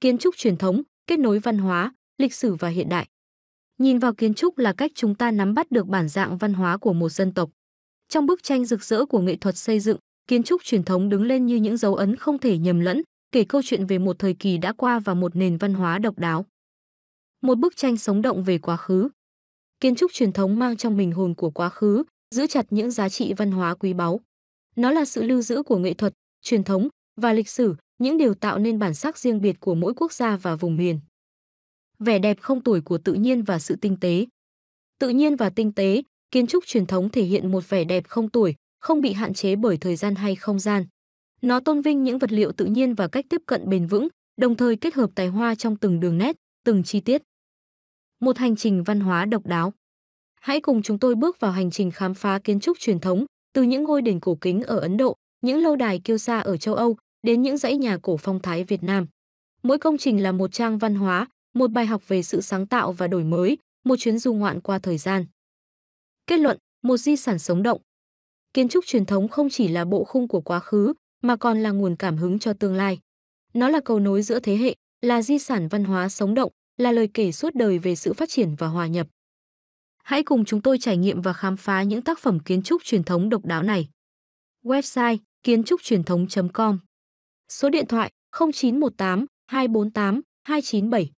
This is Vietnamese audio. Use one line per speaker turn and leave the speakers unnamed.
kiến trúc truyền thống, kết nối văn hóa, lịch sử và hiện đại. Nhìn vào kiến trúc là cách chúng ta nắm bắt được bản dạng văn hóa của một dân tộc. Trong bức tranh rực rỡ của nghệ thuật xây dựng, kiến trúc truyền thống đứng lên như những dấu ấn không thể nhầm lẫn, kể câu chuyện về một thời kỳ đã qua và một nền văn hóa độc đáo. Một bức tranh sống động về quá khứ. Kiến trúc truyền thống mang trong mình hồn của quá khứ, giữ chặt những giá trị văn hóa quý báu. Nó là sự lưu giữ của nghệ thuật, truyền thống và lịch sử, những điều tạo nên bản sắc riêng biệt của mỗi quốc gia và vùng miền. Vẻ đẹp không tuổi của tự nhiên và sự tinh tế. Tự nhiên và tinh tế, kiến trúc truyền thống thể hiện một vẻ đẹp không tuổi, không bị hạn chế bởi thời gian hay không gian. Nó tôn vinh những vật liệu tự nhiên và cách tiếp cận bền vững, đồng thời kết hợp tài hoa trong từng đường nét, từng chi tiết. Một hành trình văn hóa độc đáo. Hãy cùng chúng tôi bước vào hành trình khám phá kiến trúc truyền thống từ những ngôi đền cổ kính ở Ấn Độ, những lâu đài kiêu xa ở châu Âu đến những dãy nhà cổ phong thái Việt Nam. Mỗi công trình là một trang văn hóa, một bài học về sự sáng tạo và đổi mới, một chuyến du ngoạn qua thời gian. Kết luận, một di sản sống động. Kiến trúc truyền thống không chỉ là bộ khung của quá khứ mà còn là nguồn cảm hứng cho tương lai. Nó là cầu nối giữa thế hệ, là di sản văn hóa sống động, là lời kể suốt đời về sự phát triển và hòa nhập. Hãy cùng chúng tôi trải nghiệm và khám phá những tác phẩm kiến trúc truyền thống độc đáo này. Website kiến trúc truyền thống.com Số điện thoại 0918 248 297.